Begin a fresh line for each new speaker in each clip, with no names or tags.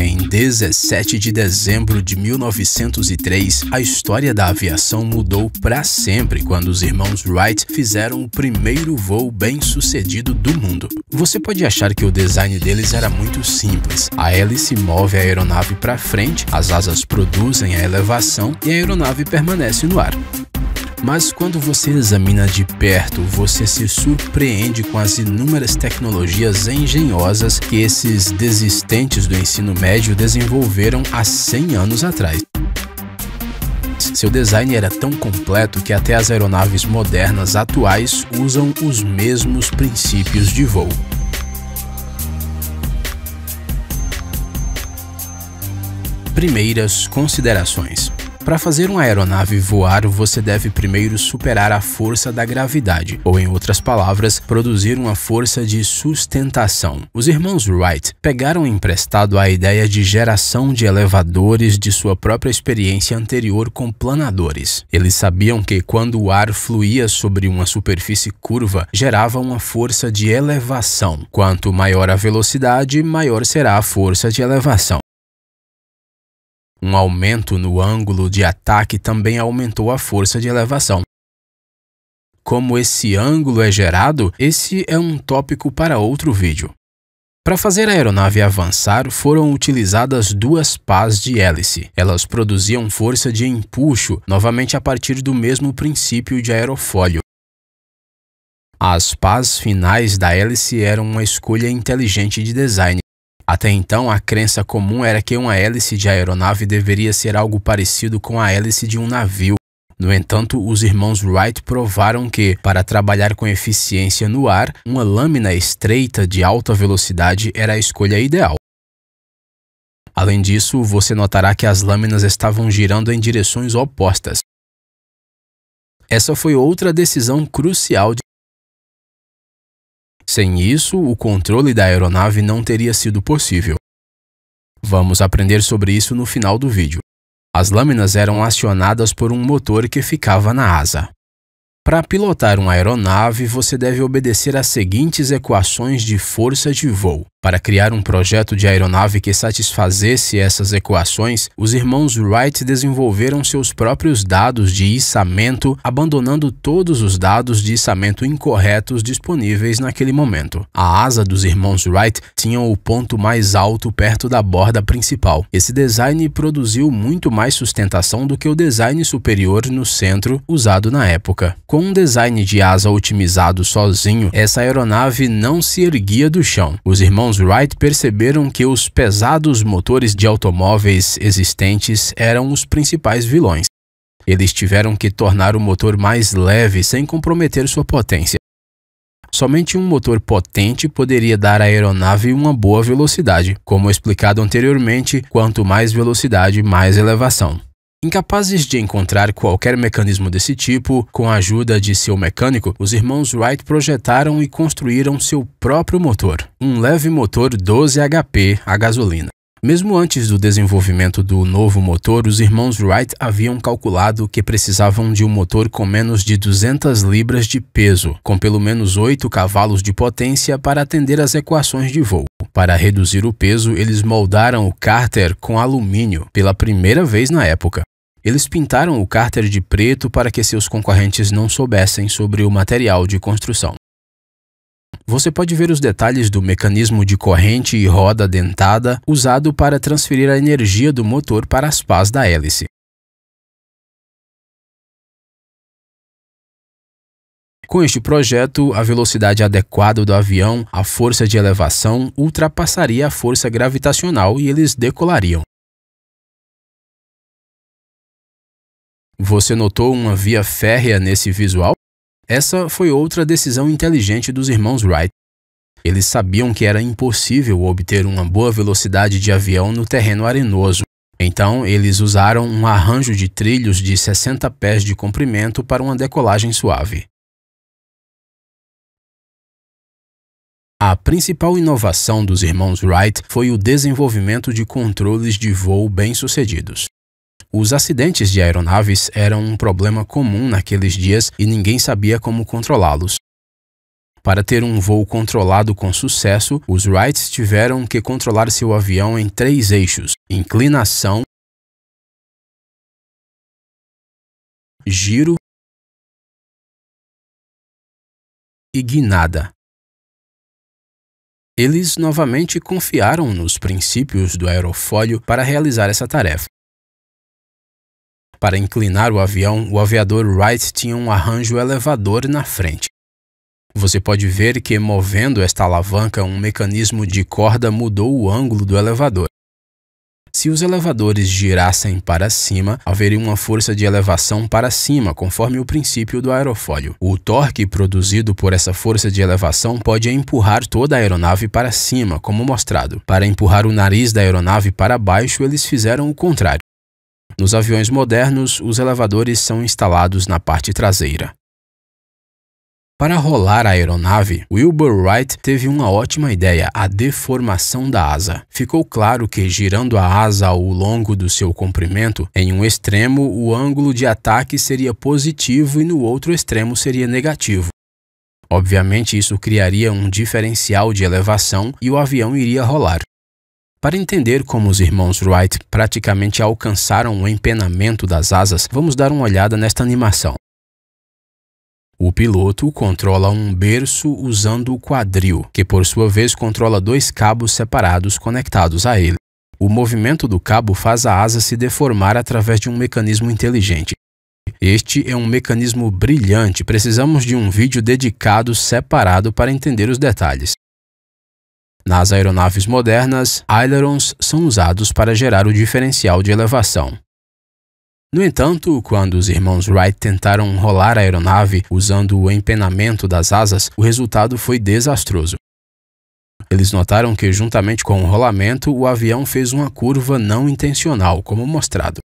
Em 17 de dezembro de 1903, a história da aviação mudou para sempre quando os irmãos Wright fizeram o primeiro voo bem-sucedido do mundo. Você pode achar que o design deles era muito simples. A hélice move a aeronave para frente, as asas produzem a elevação e a aeronave permanece no ar. Mas quando você examina de perto, você se surpreende com as inúmeras tecnologias engenhosas que esses desistentes do ensino médio desenvolveram há 100 anos atrás. Seu design era tão completo que até as aeronaves modernas atuais usam os mesmos princípios de voo. Primeiras considerações. Para fazer uma aeronave voar, você deve primeiro superar a força da gravidade, ou em outras palavras, produzir uma força de sustentação. Os irmãos Wright pegaram emprestado a ideia de geração de elevadores de sua própria experiência anterior com planadores. Eles sabiam que quando o ar fluía sobre uma superfície curva, gerava uma força de elevação. Quanto maior a velocidade, maior será a força de elevação. Um aumento no ângulo de ataque também aumentou a força de elevação. Como esse ângulo é gerado, esse é um tópico para outro vídeo. Para fazer a aeronave avançar, foram utilizadas duas pás de hélice. Elas produziam força de empuxo, novamente a partir do mesmo princípio de aerofólio. As pás finais da hélice eram uma escolha inteligente de design. Até então, a crença comum era que uma hélice de aeronave deveria ser algo parecido com a hélice de um navio. No entanto, os irmãos Wright provaram que, para trabalhar com eficiência no ar, uma lâmina estreita de alta velocidade era a escolha ideal. Além disso, você notará que as lâminas estavam girando em direções opostas. Essa foi outra decisão crucial de sem isso, o controle da aeronave não teria sido possível. Vamos aprender sobre isso no final do vídeo. As lâminas eram acionadas por um motor que ficava na asa. Para pilotar uma aeronave, você deve obedecer às seguintes equações de força de voo. Para criar um projeto de aeronave que satisfazesse essas equações, os irmãos Wright desenvolveram seus próprios dados de içamento, abandonando todos os dados de içamento incorretos disponíveis naquele momento. A asa dos irmãos Wright tinha o ponto mais alto perto da borda principal. Esse design produziu muito mais sustentação do que o design superior no centro usado na época. Com um design de asa otimizado sozinho, essa aeronave não se erguia do chão. Os irmãos irmãos Wright perceberam que os pesados motores de automóveis existentes eram os principais vilões. Eles tiveram que tornar o motor mais leve sem comprometer sua potência. Somente um motor potente poderia dar à aeronave uma boa velocidade, como explicado anteriormente, quanto mais velocidade, mais elevação. Incapazes de encontrar qualquer mecanismo desse tipo, com a ajuda de seu mecânico, os irmãos Wright projetaram e construíram seu próprio motor, um leve motor 12 HP a gasolina. Mesmo antes do desenvolvimento do novo motor, os irmãos Wright haviam calculado que precisavam de um motor com menos de 200 libras de peso, com pelo menos 8 cavalos de potência para atender às equações de voo. Para reduzir o peso, eles moldaram o cárter com alumínio, pela primeira vez na época. Eles pintaram o cárter de preto para que seus concorrentes não soubessem sobre o material de construção. Você pode ver os detalhes do mecanismo de corrente e roda dentada usado para transferir a energia do motor para as pás da hélice. Com este projeto, a velocidade adequada do avião, a força de elevação, ultrapassaria a força gravitacional e eles decolariam. Você notou uma via férrea nesse visual? Essa foi outra decisão inteligente dos irmãos Wright. Eles sabiam que era impossível obter uma boa velocidade de avião no terreno arenoso, então eles usaram um arranjo de trilhos de 60 pés de comprimento para uma decolagem suave. A principal inovação dos irmãos Wright foi o desenvolvimento de controles de voo bem-sucedidos. Os acidentes de aeronaves eram um problema comum naqueles dias e ninguém sabia como controlá-los. Para ter um voo controlado com sucesso, os Wrights tiveram que controlar seu avião em três eixos: inclinação, giro e guinada. Eles novamente confiaram nos princípios do aerofólio para realizar essa tarefa. Para inclinar o avião, o aviador Wright tinha um arranjo elevador na frente. Você pode ver que, movendo esta alavanca, um mecanismo de corda mudou o ângulo do elevador. Se os elevadores girassem para cima, haveria uma força de elevação para cima, conforme o princípio do aerofólio. O torque produzido por essa força de elevação pode empurrar toda a aeronave para cima, como mostrado. Para empurrar o nariz da aeronave para baixo, eles fizeram o contrário. Nos aviões modernos, os elevadores são instalados na parte traseira. Para rolar a aeronave, Wilbur Wright teve uma ótima ideia, a deformação da asa. Ficou claro que, girando a asa ao longo do seu comprimento, em um extremo o ângulo de ataque seria positivo e no outro extremo seria negativo. Obviamente, isso criaria um diferencial de elevação e o avião iria rolar. Para entender como os irmãos Wright praticamente alcançaram o empenamento das asas, vamos dar uma olhada nesta animação. O piloto controla um berço usando o quadril, que por sua vez controla dois cabos separados conectados a ele. O movimento do cabo faz a asa se deformar através de um mecanismo inteligente. Este é um mecanismo brilhante, precisamos de um vídeo dedicado separado para entender os detalhes. Nas aeronaves modernas, ailerons são usados para gerar o diferencial de elevação. No entanto, quando os irmãos Wright tentaram rolar a aeronave usando o empenamento das asas, o resultado foi desastroso. Eles notaram que, juntamente com o rolamento, o avião fez uma curva não intencional, como mostrado.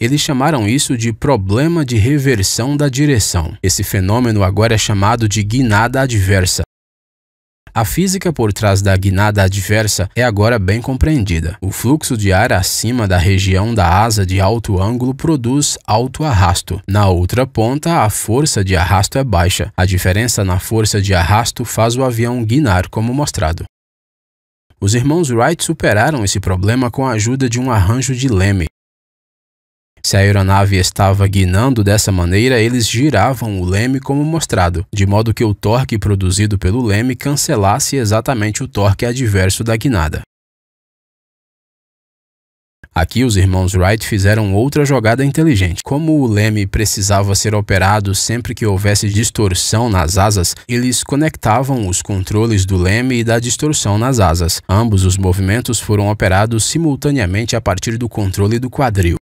Eles chamaram isso de problema de reversão da direção. Esse fenômeno agora é chamado de guinada adversa. A física por trás da guinada adversa é agora bem compreendida. O fluxo de ar acima da região da asa de alto ângulo produz alto arrasto. Na outra ponta, a força de arrasto é baixa. A diferença na força de arrasto faz o avião guinar, como mostrado. Os irmãos Wright superaram esse problema com a ajuda de um arranjo de leme. Se a aeronave estava guinando dessa maneira, eles giravam o leme como mostrado, de modo que o torque produzido pelo leme cancelasse exatamente o torque adverso da guinada. Aqui os irmãos Wright fizeram outra jogada inteligente. Como o leme precisava ser operado sempre que houvesse distorção nas asas, eles conectavam os controles do leme e da distorção nas asas. Ambos os movimentos foram operados simultaneamente a partir do controle do quadril.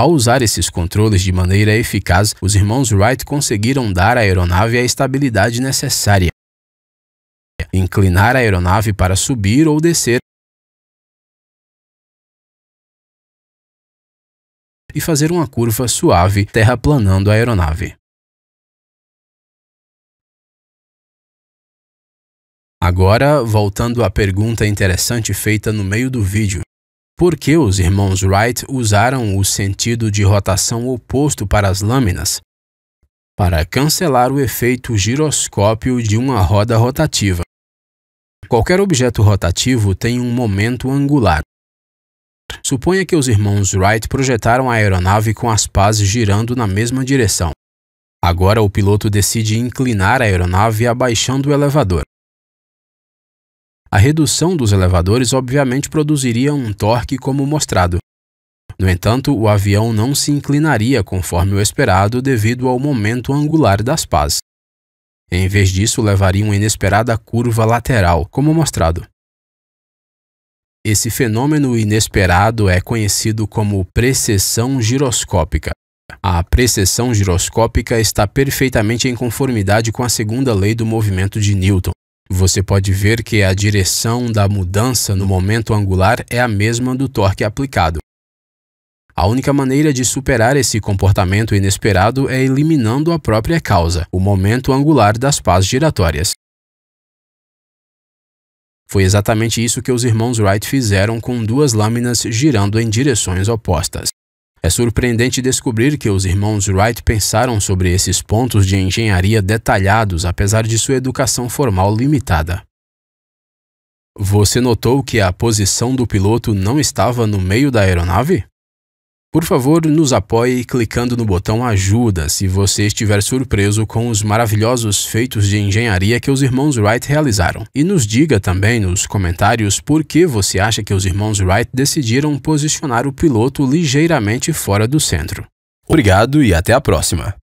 Ao usar esses controles de maneira eficaz, os irmãos Wright conseguiram dar à aeronave a estabilidade necessária, inclinar a aeronave para subir ou descer e fazer uma curva suave, terraplanando a aeronave. Agora, voltando à pergunta interessante feita no meio do vídeo porque os irmãos Wright usaram o sentido de rotação oposto para as lâminas para cancelar o efeito giroscópio de uma roda rotativa. Qualquer objeto rotativo tem um momento angular. Suponha que os irmãos Wright projetaram a aeronave com as pás girando na mesma direção. Agora o piloto decide inclinar a aeronave abaixando o elevador. A redução dos elevadores obviamente produziria um torque como mostrado. No entanto, o avião não se inclinaria conforme o esperado devido ao momento angular das pás. Em vez disso, levaria uma inesperada curva lateral, como mostrado. Esse fenômeno inesperado é conhecido como precessão giroscópica. A precessão giroscópica está perfeitamente em conformidade com a segunda lei do movimento de Newton. Você pode ver que a direção da mudança no momento angular é a mesma do torque aplicado. A única maneira de superar esse comportamento inesperado é eliminando a própria causa, o momento angular das pás giratórias. Foi exatamente isso que os irmãos Wright fizeram com duas lâminas girando em direções opostas. É surpreendente descobrir que os irmãos Wright pensaram sobre esses pontos de engenharia detalhados, apesar de sua educação formal limitada. Você notou que a posição do piloto não estava no meio da aeronave? Por favor, nos apoie clicando no botão Ajuda se você estiver surpreso com os maravilhosos feitos de engenharia que os irmãos Wright realizaram. E nos diga também nos comentários por que você acha que os irmãos Wright decidiram posicionar o piloto ligeiramente fora do centro. Obrigado e até a próxima!